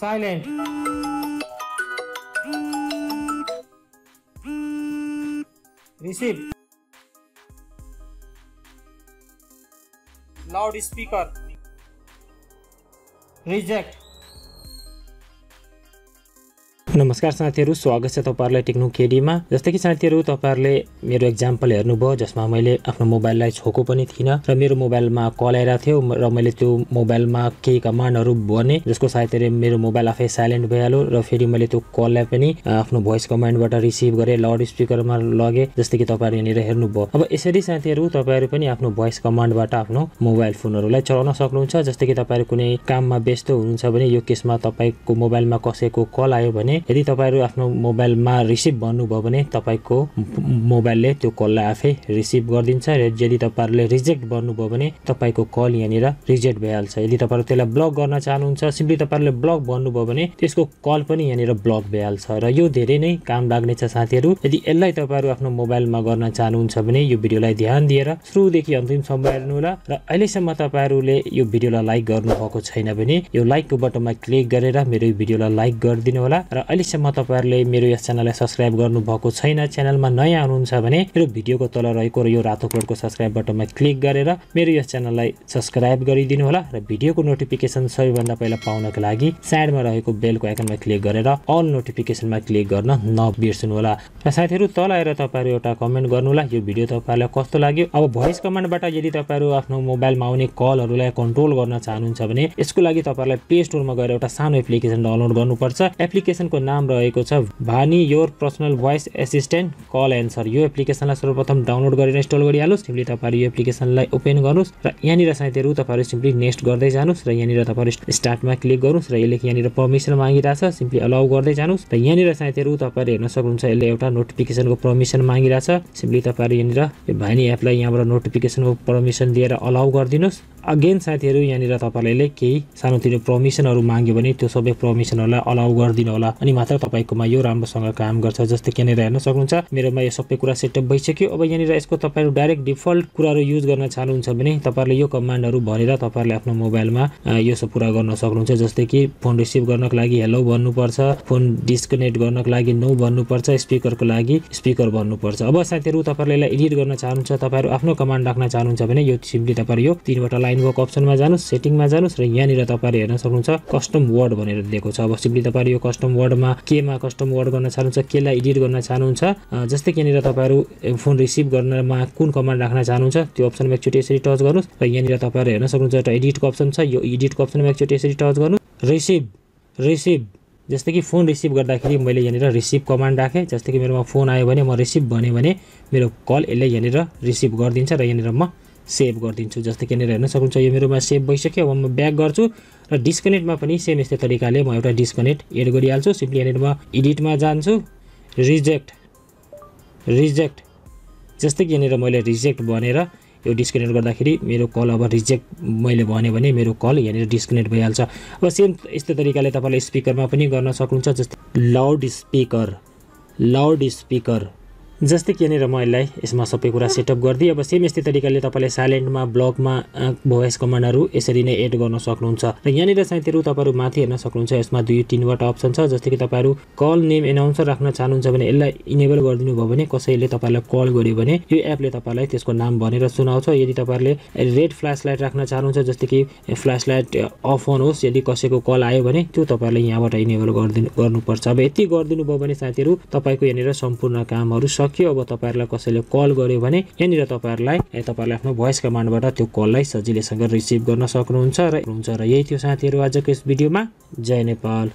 silent receive loudspeaker reject नमस्कार साथीहरू स्वागत छ तपाईँहरूलाई टेक्नो केडीमा जस्तै कि साथीहरू तपाईँहरूले मेरो एक्जाम्पल हेर्नुभयो जसमा मैले आफ्नो मोबाइललाई छोएको पनि थिइनँ र मेरो मोबाइलमा कल आइरहेको थियो र मैले त्यो मोबाइलमा केही कमान्डहरू भने जसको साथीहरूले मेरो मोबाइल आफै साइलेन्ट भइहाल्यो र फेरि मैले त्यो कललाई पनि आफ्नो भोइस कमान्डबाट रिसिभ गरेँ लाउड स्पिकरमा लगेँ जस्तै कि तपाईँहरू यहाँनिर हेर्नुभयो अब यसरी साथीहरू तपाईँहरू पनि आफ्नो भोइस कमान्डबाट आफ्नो मोबाइल फोनहरूलाई चलाउन सक्नुहुन्छ जस्तै कि तपाईँहरू कुनै काममा व्यस्त हुनुहुन्छ भने यो केसमा तपाईँको मोबाइलमा कसैको कल आयो भने यदि तपाईँहरू आफ्नो मोबाइलमा रिसिभ भन्नुभयो भने तपाईँको मोबाइलले त्यो कललाई आफै रिसिभ गरिदिन्छ र यदि तपाईँहरूले रिजेक्ट गर्नुभयो भने तपाईँको कल यहाँनिर रिजेक्ट भइहाल्छ यदि तपाईँहरू त्यसलाई ब्लक गर्न चाहनुहुन्छ सिम्पली तपाईँहरूले ब्लक भन्नुभयो भने त्यसको कल पनि यहाँनिर ब्लक भइहाल्छ र यो धेरै नै काम लाग्नेछ साथीहरू यदि यसलाई तपाईँहरू आफ्नो मोबाइलमा गर्न चाहनुहुन्छ भने यो भिडियोलाई ध्यान दिएर सुरुदेखि अन्तिम अन्तिमसम्म हेर्नुहोला र अहिलेसम्म तपाईँहरूले यो भिडियोलाई लाइक गर्नुभएको छैन भने यो लाइकको बटनमा क्लिक गरेर मेरो यो भिडियोलाई लाइक गरिदिनु होला र अहिलेसम्म तपाईँहरूले मेरो यस च्यानललाई सब्सक्राइब गर्नुभएको छैन च्यानलमा नयाँ आउनुहुन्छ भने मेरो भिडियोको तल रहेको र यो रातो कोडको सब्सक्राइब बटनमा क्लिक गरेर मेरो यस च्यानललाई सब्सक्राइब गरिदिनु होला र भिडियोको नोटिफिकेसन सबैभन्दा पहिला पाउनको लागि साइडमा रहेको बेलको आइकनमा क्लिक गरेर अल नोटिफिकेसनमा क्लिक गर्न नबिर्सनु होला र साथीहरू तल आएर तपाईँहरू एउटा कमेन्ट गर्नु होला यो भिडियो तपाईँहरूलाई कस्तो लाग्यो अब भोइस कमान्डबाट यदि तपाईँहरू आफ्नो मोबाइलमा आउने कलहरूलाई कन्ट्रोल गर्न चाहनुहुन्छ भने यसको लागि तपाईँहरूलाई प्ले स्टोरमा गएर एउटा सानो एप्लिकेसन डाउनलोड गर्नुपर्छ एप्लिकेसनको नाम रहेको छ Vani your personal voice assistant call answer यो एप्लिकेसनलाई सर्वप्रथम डाउनलोड गरेर इन्स्टल गरिहाल्नुहोस् सिम्पली तपाईँहरू यो एप्लिकेसनलाई ओपन गर्नुहोस् र यहाँनिर साथीहरू तपाईँहरू सिम्पली नेक्स्ट गर्दै जानुहोस् र यहाँनिर तपाईँहरू स्टार्टमा क्लिक गर्नुहोस् र यसले यहाँनिर पर्मिसन मागिरहेछ सिम्पली अलाउ गर्दै जानुहोस् र यहाँनिर साथीहरू तपाईँहरू हेर्न सक्नुहुन्छ यसले एउटा नोटिफिकेसनको पर्मिसन मागिरहेछ सिम्पली तपाईँहरू यहाँनिर भानी एपलाई यहाँबाट नोटिफिकेसनको पर्मिसन दिएर अलाउ गरिदिनुहोस् अगेन साथीहरू यहाँनिर तपाईँहरूले केही सानोतिनो पर्मिसनहरू माग्यो भने त्यो सबै पर्मिसनहरूलाई अलाउ गरिदिनु होला अनि मात्र तपाईँकोमा यो राम्रोसँग काम गर्छ जस्तै यहाँनिर हेर्न सक्नुहुन्छ मेरोमा यो सबै कुरा सेटअप भइसक्यो अब यहाँनिर यसको तपाईँहरू डाइरेक्ट डिफल्ट कुराहरू युज गर्न चाहनुहुन्छ भने तपाईँहरूले यो कमान्डहरू भनेर तपाईँहरूले आफ्नो मोबाइलमा यो सब कुरा गर्न सक्नुहुन्छ जस्तै कि फोन रिसिभ गर्नको लागि हेलो भन्नुपर्छ फोन डिस्कनेक्ट गर्नको लागि नो भन्नुपर्छ स्पिकरको लागि स्पिकर भन्नुपर्छ अब साथीहरू तपाईँहरूले यसलाई एडिट गर्न चाहनुहुन्छ तपाईँहरू आफ्नो कमान्ड राख्न चाहनुहुन्छ भने यो सिम्पली तपाईँहरू यो तिनवटा लाइनवर्क अप्सनमा जानुहोस् सेटिङमा जानुहोस् र यहाँनिर तपाईँले हेर्न सक्नुहुन्छ कस्टम वर्ड भनेर दिएको छ अब सिम्पली तपाईँले यो कस्टम वर्डमा केमा कस्टम वर्ड गर्न चाहनुहुन्छ केलाई एडिट गर्न चाहनुहुन्छ जस्तै यहाँनिर तपाईँहरू फोन रिसिभ गर्नमा कुन कमान्ड राख्न चाहनुहुन्छ त्यो अप्सनमा एकचोटि यसरी टच गर्नुहोस् र यहाँनिर तपाईँहरू हेर्न सक्नुहुन्छ एउटा एडिटको अप्सन छ यो एडिटको अप्सनमा एकचोटि यसरी टच गर्नुहोस् रिसिभ रिसिभ जस्तै कि फोन रिसिभ गर्दाखेरि मैले यहाँनिर रिसिभ कमान्ड राखेँ जस्तै कि मेरोमा फोन आयो भने म रिसिभ भन्यो भने मेरो कल यसले यहाँनिर रिसिभ गरिदिन्छ र यहाँनिर म सेभ गरिदिन्छु जस्तै यहाँनिर हेर्न सक्नुहुन्छ यो मेरोमा सेभ भइसक्यो अब म ब्याक गर्छु र डिस्कनेक्टमा पनि सेम यस्तै तरिकाले म एउटा डिस्कनेक्ट एड गरिहाल्छु सिम्पली यहाँनिर म एडिटमा जान्छु रिजेक्ट रिजेक्ट जस्तै कि यहाँनिर मैले रिजेक्ट भनेर यो डिस्कनेक्ट गर्दाखेरि मेरो कल अब रिजेक्ट मैले भने भने मेरो कल यहाँनिर डिस्कनेक्ट भइहाल्छ अब सेम यस्तै तरिकाले तपाईँले स्पिकरमा पनि गर्न सक्नुहुन्छ जस्तै लाउड स्पिकर लाउड स्पिकर जस्तै कि यहाँनिर म यसलाई यसमा सबै कुरा सेटअप गरिदिएँ अब सेम यस्तै तरिकाले तपाईँले साइलेन्टमा ब्लकमा भोइस कमान्डहरू यसरी नै एड गर्न सक्नुहुन्छ र यहाँनिर साथीहरू तपाईँहरू माथि हेर्न सक्नुहुन्छ यसमा दुई तिनवटा अप्सन छ जस्तै कि तपाईँहरू कल नेम एनाउन्सर राख्न चाहनुहुन्छ भने यसलाई इनेबल गरिदिनु भयो भने कसैले तपाईँलाई कल गर्यो भने यो एपले तपाईँलाई त्यसको नाम भनेर सुनाउँछ यदि तपाईँहरूले रेड फ्ल्यास लाइट राख्न चाहनुहुन्छ जस्तै कि फ्ल्यास लाइट अफ अन होस् यदि कसैको कल आयो भने त्यो तपाईँहरूले यहाँबाट इनेबल गरिदिनु गर्नुपर्छ अब यति गरिदिनु भयो भने साथीहरू तपाईँको यहाँनिर सम्पूर्ण कामहरू सकियो अब तपाईँहरूलाई कसैले कल गर्यो भने यहाँनिर तपाईँहरूलाई तपाईँहरूले आफ्नो भोइस कमान्डबाट त्यो कललाई सजिलैसँग रिसिभ गर्न सक्नुहुन्छ र हुन्छ र यही थियो साथीहरू आजको यस भिडियोमा जय नेपाल